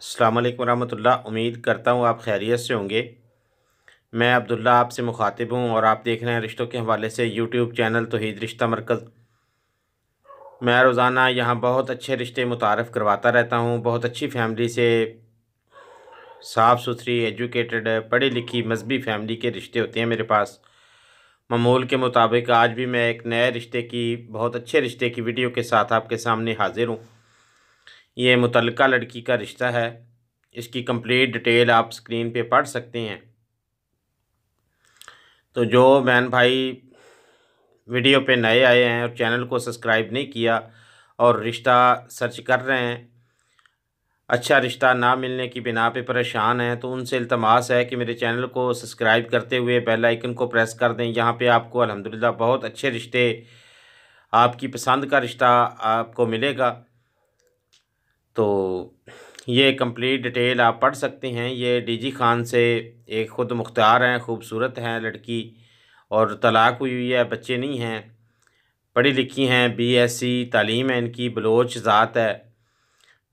अल्लाम वरहमतुल्ला उम्मीद करता हूँ आप खैरियत से होंगे मैं अब्दुल्ला आपसे मुखातिब हूँ और आप देख रहे हैं रिश्तों के हवाले से यूट्यूब चैनल तोहद रिश्ता मरकज़ मैं रोज़ाना यहाँ बहुत अच्छे रिश्ते मुतारफ़ करवाता रहता हूँ बहुत अच्छी फैमिली से साफ़ सुथरी एजुकेटेड पढ़ी लिखी मजहबी फैमिली के रिश्ते होते हैं मेरे पास ममूल के मुताबिक आज भी मैं एक नए रिश्ते की बहुत अच्छे रिश्ते की वीडियो के साथ आपके सामने हाज़िर हूँ ये मुतल लड़की का रिश्ता है इसकी कंप्लीट डिटेल आप स्क्रीन पे पढ़ सकते हैं तो जो बहन भाई वीडियो पे नए आए हैं और चैनल को सब्सक्राइब नहीं किया और रिश्ता सर्च कर रहे हैं अच्छा रिश्ता ना मिलने की बिना पे परेशान हैं तो उनसे इल्तमास है कि मेरे चैनल को सब्सक्राइब करते हुए बेल आइकन को प्रेस कर दें यहाँ पे आपको अल्हम्दुलिल्लाह बहुत अच्छे रिश्ते आपकी पसंद का रिश्ता आपको मिलेगा तो ये कंप्लीट डिटेल आप पढ़ सकते हैं ये डीजी खान से एक ख़ुद मुख्तार हैं खूबसूरत हैं लड़की और तलाक हुई हुई है बच्चे नहीं हैं पढ़ी लिखी हैं बी एस सी तालीम है इनकी बलोच ज़ात है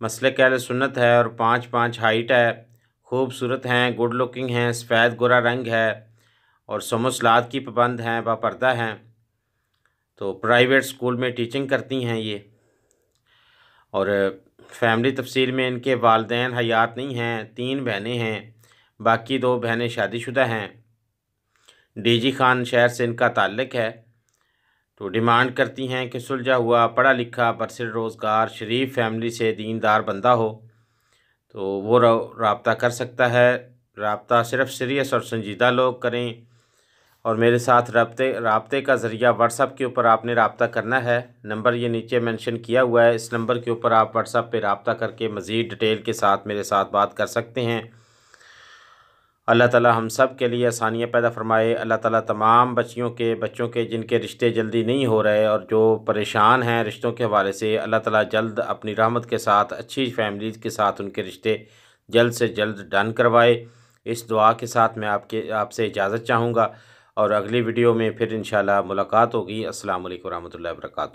मसल कैल सुन्नत है और पाँच पाँच हाइट है खूबसूरत हैं गुड लुकिंग हैं सफ़ेद गोरा रंग है और समोसलाद की पाबंद हैं बापर्दा हैं तो प्राइवेट स्कूल में टीचिंग करती हैं ये और फैमिली तफसील में इनके वालदे हयात नहीं हैं तीन बहनें हैं बाकी दो बहनें शादीशुदा हैं डीजी खान शहर से इनका ताल्लक है तो डिमांड करती हैं कि सुलझा हुआ पढ़ा लिखा बरसर रोज़गार शरीफ फैमिली से दीनदार बंदा हो तो वो रबता कर सकता है रबता सिर्फ सीरियस और संजीदा लोग करें और मेरे साथ रबते रबते का ज़रिया व्हाट्सअप के ऊपर आपने रबता करना है नंबर ये नीचे मेंशन किया हुआ है इस नंबर के ऊपर आप व्हाट्सअप पे रबता करके मज़ीद डिटेल के साथ मेरे साथ बात कर सकते हैं अल्लाह ताला हम सब के लिए आसानियाँ पैदा फरमाए अल्लाह ताला तमाम बच्चियों के बच्चों के जिनके रिश्ते जल्दी नहीं हो रहे और जो परेशान हैं रिश्तों के हवाले से अल्लाह ताला जल्द अपनी रहमत के साथ अच्छी फैमिलीज़ के साथ उनके रिश्ते जल्द से जल्द डन करवाए इस दुआ के साथ मैं आपके आपसे इजाज़त चाहूँगा और अगली वीडियो में फिर इन मुलाकात होगी असल वरहमल वर्का